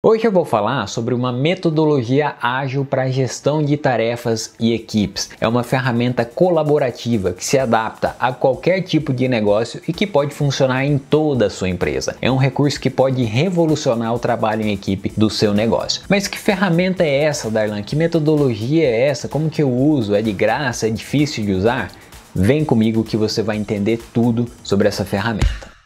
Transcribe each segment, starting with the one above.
Hoje eu vou falar sobre uma metodologia ágil para gestão de tarefas e equipes. É uma ferramenta colaborativa que se adapta a qualquer tipo de negócio e que pode funcionar em toda a sua empresa. É um recurso que pode revolucionar o trabalho em equipe do seu negócio. Mas que ferramenta é essa, Darlan? Que metodologia é essa? Como que eu uso? É de graça? É difícil de usar? Vem comigo que você vai entender tudo sobre essa ferramenta.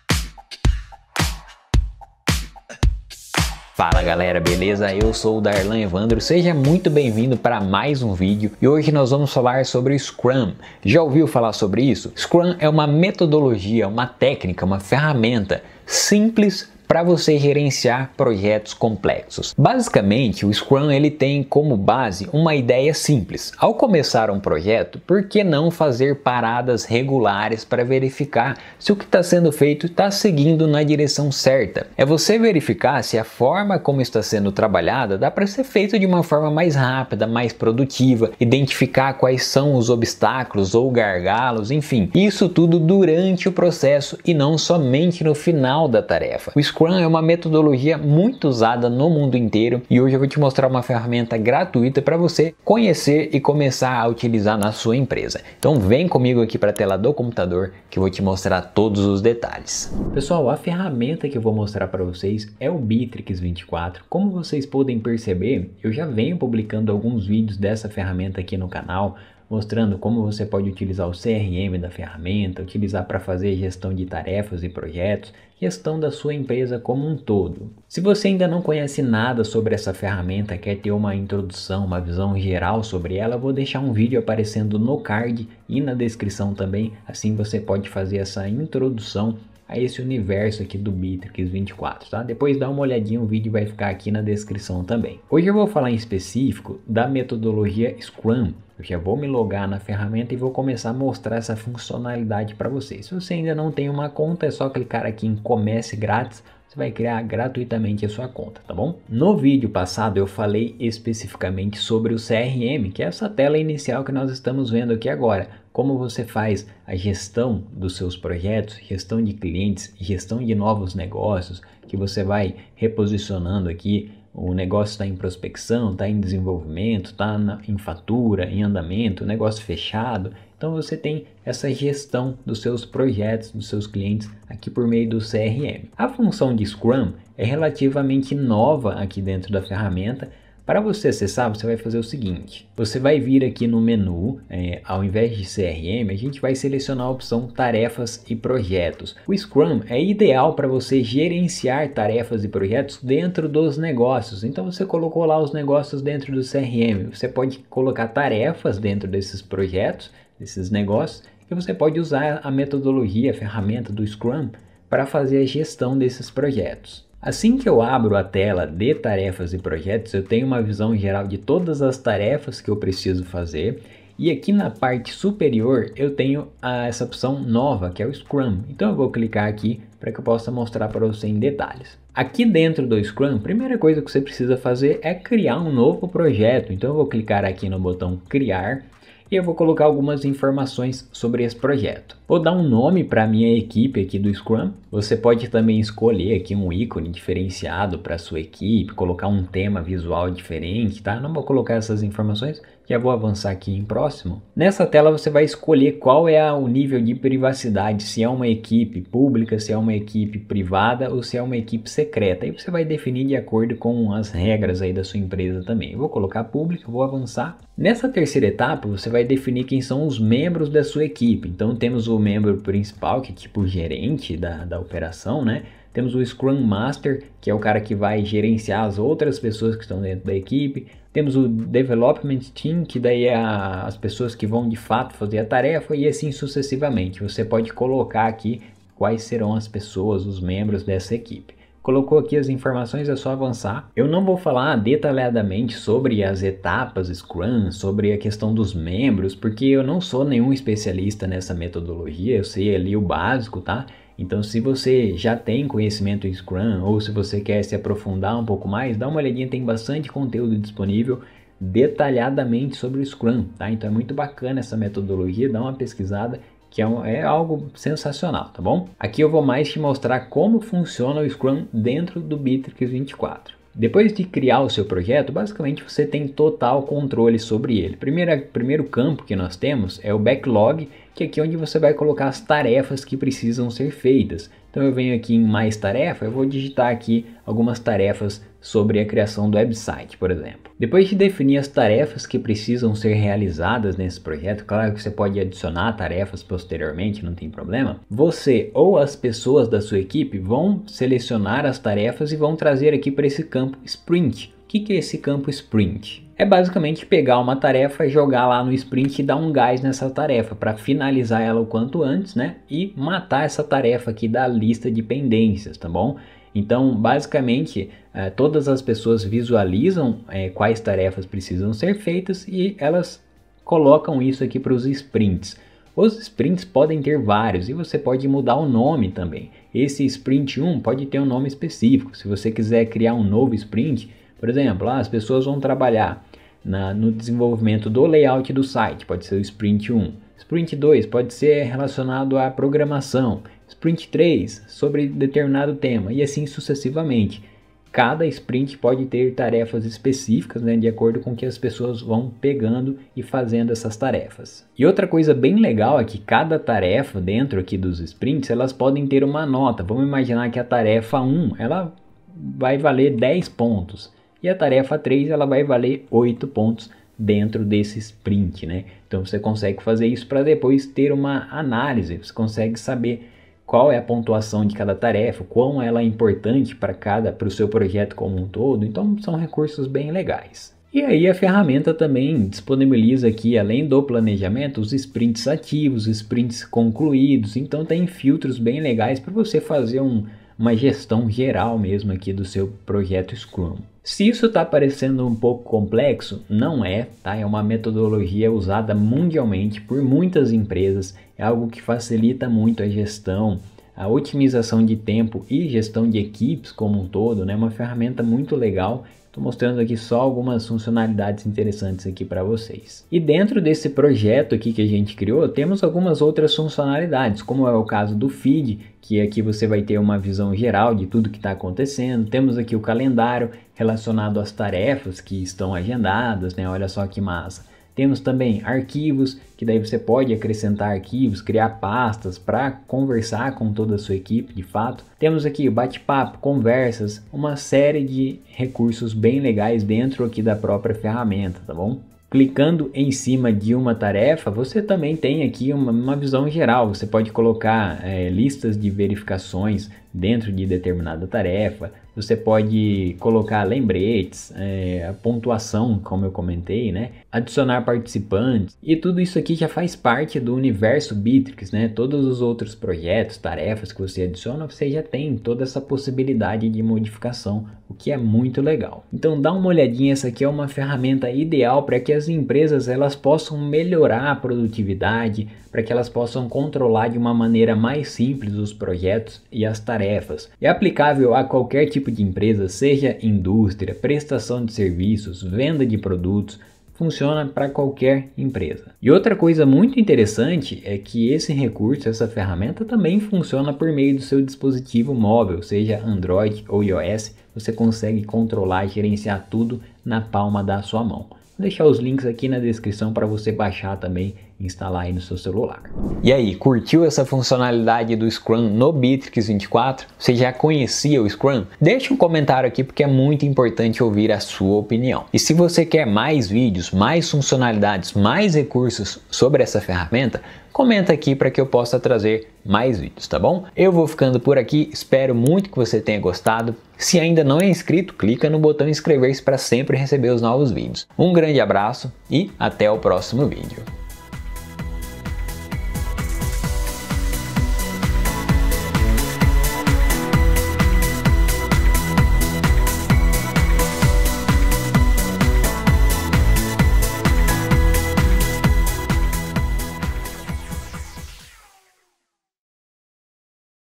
galera, beleza? Eu sou o Darlan Evandro, seja muito bem-vindo para mais um vídeo e hoje nós vamos falar sobre Scrum. Já ouviu falar sobre isso? Scrum é uma metodologia, uma técnica, uma ferramenta simples para você gerenciar projetos complexos. Basicamente, o Scrum ele tem como base uma ideia simples. Ao começar um projeto, por que não fazer paradas regulares para verificar se o que está sendo feito está seguindo na direção certa? É você verificar se a forma como está sendo trabalhada dá para ser feito de uma forma mais rápida, mais produtiva, identificar quais são os obstáculos ou gargalos, enfim, isso tudo durante o processo e não somente no final da tarefa. O Scrum Scrum é uma metodologia muito usada no mundo inteiro e hoje eu vou te mostrar uma ferramenta gratuita para você conhecer e começar a utilizar na sua empresa. Então vem comigo aqui para a tela do computador que eu vou te mostrar todos os detalhes. Pessoal, a ferramenta que eu vou mostrar para vocês é o Bitrix 24. Como vocês podem perceber, eu já venho publicando alguns vídeos dessa ferramenta aqui no canal, mostrando como você pode utilizar o CRM da ferramenta, utilizar para fazer gestão de tarefas e projetos, gestão da sua empresa como um todo. Se você ainda não conhece nada sobre essa ferramenta, quer ter uma introdução, uma visão geral sobre ela, vou deixar um vídeo aparecendo no card e na descrição também, assim você pode fazer essa introdução a esse universo aqui do Bitrix 24, tá? Depois dá uma olhadinha, o vídeo vai ficar aqui na descrição também. Hoje eu vou falar em específico da metodologia Scrum. Eu já vou me logar na ferramenta e vou começar a mostrar essa funcionalidade para vocês. Se você ainda não tem uma conta, é só clicar aqui em comece grátis você vai criar gratuitamente a sua conta, tá bom? No vídeo passado eu falei especificamente sobre o CRM, que é essa tela inicial que nós estamos vendo aqui agora. Como você faz a gestão dos seus projetos, gestão de clientes, gestão de novos negócios, que você vai reposicionando aqui. O negócio está em prospecção, está em desenvolvimento, está em fatura, em andamento, negócio fechado, então você tem essa gestão dos seus projetos, dos seus clientes aqui por meio do CRM. A função de Scrum é relativamente nova aqui dentro da ferramenta para você acessar, você vai fazer o seguinte, você vai vir aqui no menu, é, ao invés de CRM, a gente vai selecionar a opção tarefas e projetos. O Scrum é ideal para você gerenciar tarefas e projetos dentro dos negócios, então você colocou lá os negócios dentro do CRM, você pode colocar tarefas dentro desses projetos, desses negócios, e você pode usar a metodologia, a ferramenta do Scrum para fazer a gestão desses projetos. Assim que eu abro a tela de tarefas e projetos, eu tenho uma visão geral de todas as tarefas que eu preciso fazer. E aqui na parte superior eu tenho a, ah, essa opção nova que é o Scrum. Então eu vou clicar aqui para que eu possa mostrar para você em detalhes. Aqui dentro do Scrum, a primeira coisa que você precisa fazer é criar um novo projeto. Então eu vou clicar aqui no botão criar e eu vou colocar algumas informações sobre esse projeto. Vou dar um nome para a minha equipe aqui do Scrum você pode também escolher aqui um ícone diferenciado para sua equipe, colocar um tema visual diferente, tá? Não vou colocar essas informações, já vou avançar aqui em próximo. Nessa tela você vai escolher qual é o nível de privacidade, se é uma equipe pública, se é uma equipe privada ou se é uma equipe secreta. Aí você vai definir de acordo com as regras aí da sua empresa também. Eu vou colocar pública, vou avançar. Nessa terceira etapa você vai definir quem são os membros da sua equipe. Então temos o membro principal, que é tipo o gerente da, da operação, né? Temos o Scrum Master, que é o cara que vai gerenciar as outras pessoas que estão dentro da equipe. Temos o Development Team, que daí é a, as pessoas que vão de fato fazer a tarefa e assim sucessivamente. Você pode colocar aqui quais serão as pessoas, os membros dessa equipe. Colocou aqui as informações, é só avançar. Eu não vou falar detalhadamente sobre as etapas Scrum, sobre a questão dos membros, porque eu não sou nenhum especialista nessa metodologia, eu sei ali o básico, tá? Então, se você já tem conhecimento em Scrum ou se você quer se aprofundar um pouco mais, dá uma olhadinha, tem bastante conteúdo disponível detalhadamente sobre o Scrum, tá? Então é muito bacana essa metodologia, dá uma pesquisada que é, um, é, algo sensacional, tá bom? Aqui eu vou mais te mostrar como funciona o Scrum dentro do Bitrix 24. Depois de criar o seu projeto, basicamente você tem total controle sobre ele. Primeira, primeiro campo que nós temos é o backlog, que aqui é onde você vai colocar as tarefas que precisam ser feitas. Então eu venho aqui em mais tarefa, eu vou digitar aqui algumas tarefas sobre a criação do website, por exemplo. Depois de definir as tarefas que precisam ser realizadas nesse projeto, claro que você pode adicionar tarefas posteriormente, não tem problema. Você ou as pessoas da sua equipe vão selecionar as tarefas e vão trazer aqui para esse campo sprint. O que é esse campo sprint? é basicamente pegar uma tarefa, jogar lá no sprint e dar um gás nessa tarefa para finalizar ela o quanto antes, né? E matar essa tarefa aqui da lista de pendências, tá bom? Então, basicamente, eh, todas as pessoas visualizam eh, quais tarefas precisam ser feitas e elas colocam isso aqui para os sprints. Os sprints podem ter vários e você pode mudar o nome também. Esse sprint 1 pode ter um nome específico. Se você quiser criar um novo sprint, por exemplo, ah, as pessoas vão trabalhar na, no desenvolvimento do layout do site, pode ser o sprint 1. Sprint 2 pode ser relacionado à programação, sprint 3 sobre determinado tema e assim sucessivamente. Cada sprint pode ter tarefas específicas, né, de acordo com que as pessoas vão pegando e fazendo essas tarefas. E outra coisa bem legal é que cada tarefa dentro aqui dos sprints, elas podem ter uma nota. Vamos imaginar que a tarefa 1, ela vai valer 10 pontos. E a tarefa 3 ela vai valer 8 pontos dentro desse sprint, né? Então você consegue fazer isso para depois ter uma análise, você consegue saber qual é a pontuação de cada tarefa, quão ela é importante para cada para o seu projeto como um todo. Então são recursos bem legais. E aí a ferramenta também disponibiliza aqui, além do planejamento, os sprints ativos, sprints concluídos. Então tem filtros bem legais para você fazer um uma gestão geral mesmo aqui do seu projeto Scrum. Se isso está parecendo um pouco complexo, não é, tá? É uma metodologia usada mundialmente por muitas empresas, é algo que facilita muito a gestão, a otimização de tempo e gestão de equipes como um todo né, é né, uma ferramenta muito legal Estou mostrando aqui só algumas funcionalidades interessantes aqui para vocês. E dentro desse projeto aqui que a gente criou, temos algumas outras funcionalidades, como é o caso do feed, que aqui você vai ter uma visão geral de tudo que está acontecendo. Temos aqui o calendário relacionado às tarefas que estão agendadas, né? Olha só que massa. Temos também arquivos, que daí você pode acrescentar arquivos, criar pastas para conversar com toda a sua equipe de fato. Temos aqui bate-papo, conversas, uma série de recursos bem legais dentro aqui da própria ferramenta, tá bom? Clicando em cima de uma tarefa, você também tem aqui uma, uma visão geral. Você pode colocar é, listas de verificações, dentro de determinada tarefa, você pode colocar lembretes, é, a pontuação, como eu comentei, né? adicionar participantes, e tudo isso aqui já faz parte do universo Bitrix, né? todos os outros projetos, tarefas que você adiciona, você já tem toda essa possibilidade de modificação, o que é muito legal. Então dá uma olhadinha, essa aqui é uma ferramenta ideal para que as empresas elas possam melhorar a produtividade, para que elas possam controlar de uma maneira mais simples os projetos e as tarefas tarefas. É aplicável a qualquer tipo de empresa, seja indústria, prestação de serviços, venda de produtos, funciona para qualquer empresa. E outra coisa muito interessante é que esse recurso, essa ferramenta também funciona por meio do seu dispositivo móvel, seja Android ou iOS, você consegue controlar e gerenciar tudo na palma da sua mão. Vou deixar os links aqui na descrição para você baixar também instalar aí no seu celular. E aí, curtiu essa funcionalidade do Scrum no Bitrix 24? Você já conhecia o Scrum? Deixe um comentário aqui porque é muito importante ouvir a sua opinião. E se você quer mais vídeos, mais funcionalidades, mais recursos sobre essa ferramenta, comenta aqui para que eu possa trazer mais vídeos, tá bom? Eu vou ficando por aqui, espero muito que você tenha gostado. Se ainda não é inscrito, clica no botão inscrever-se para sempre receber os novos vídeos. Um grande abraço e até o próximo vídeo.